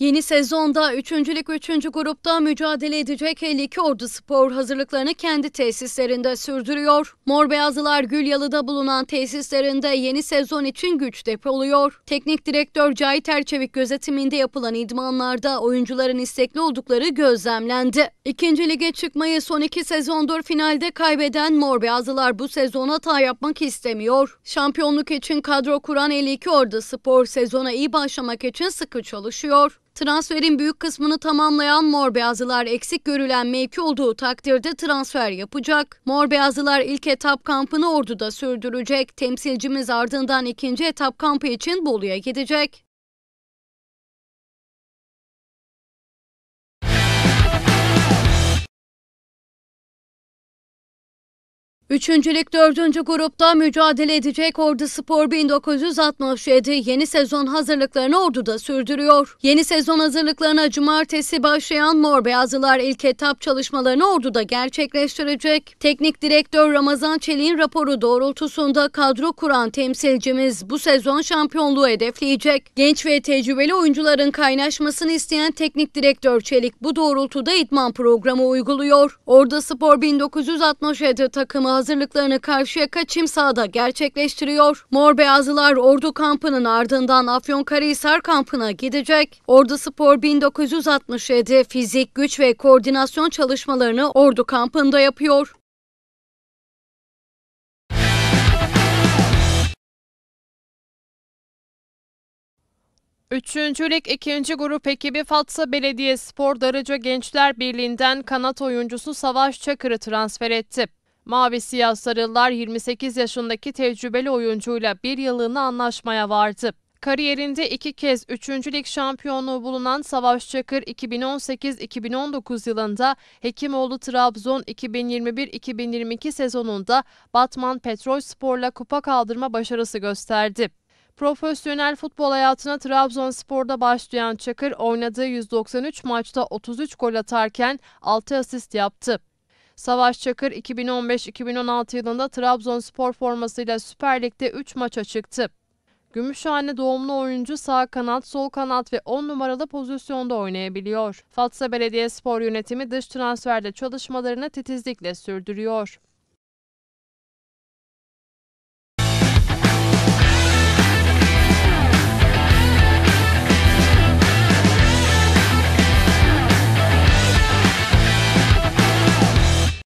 Yeni sezonda 3. Lig 3. grupta mücadele edecek 52 Ordu Spor hazırlıklarını kendi tesislerinde sürdürüyor. Mor Beyazlılar Gülyalı'da bulunan tesislerinde yeni sezon için güç depoluyor. Teknik direktör Cahit Erçevik gözetiminde yapılan idmanlarda oyuncuların istekli oldukları gözlemlendi. 2. Lig'e çıkmayı son iki sezondur finalde kaybeden Mor Beyazlılar bu sezon hata yapmak istemiyor. Şampiyonluk için kadro kuran 52 Ordu Spor sezona iyi başlamak için sıkı çalışıyor. Transferin büyük kısmını tamamlayan mor beyazlılar eksik görülen mevki olduğu takdirde transfer yapacak. Mor beyazlılar ilk etap kampını Ordu'da sürdürecek. Temsilcimiz ardından ikinci etap kampı için Bolu'ya gidecek. Üçüncülük dördüncü grupta mücadele edecek Ordu Spor 1967 yeni sezon hazırlıklarını Ordu'da sürdürüyor. Yeni sezon hazırlıklarına cumartesi başlayan Mor Beyazlılar ilk etap çalışmalarını Ordu'da gerçekleştirecek. Teknik direktör Ramazan Çelik'in raporu doğrultusunda kadro kuran temsilcimiz bu sezon şampiyonluğu hedefleyecek. Genç ve tecrübeli oyuncuların kaynaşmasını isteyen teknik direktör Çelik bu doğrultuda idman programı uyguluyor. Ordu Spor 1967 takımı hazırlıklarını Karşıyaka Çim sahada gerçekleştiriyor. Mor Beyazlılar Ordu kampının ardından Afyonkarahisar kampına gidecek. Ordu Spor 1967 fizik, güç ve koordinasyon çalışmalarını Ordu kampında yapıyor. Üçüncü Üçüncülük ikinci grup ekibi Fatsa Belediye Spor Darıca Gençler Birliği'nden kanat oyuncusu Savaş Çakır'ı transfer etti. Mavi Siyah sarılar 28 yaşındaki tecrübeli oyuncuyla bir yılını anlaşmaya vardı. Kariyerinde iki kez 3. lig şampiyonluğu bulunan Savaş Çakır 2018-2019 yılında Hekimoğlu Trabzon 2021-2022 sezonunda Batman Petrol Spor'la kupa kaldırma başarısı gösterdi. Profesyonel futbol hayatına Trabzonspor'da başlayan Çakır oynadığı 193 maçta 33 gol atarken 6 asist yaptı. Savaş Çakır 2015-2016 yılında Trabzonspor formasıyla Süper Lig'de 3 maça çıktı. Gümüşhane doğumlu oyuncu sağ kanat, sol kanat ve 10 numaralı pozisyonda oynayabiliyor. Fatsa Belediye Spor yönetimi dış transferde çalışmalarını titizlikle sürdürüyor.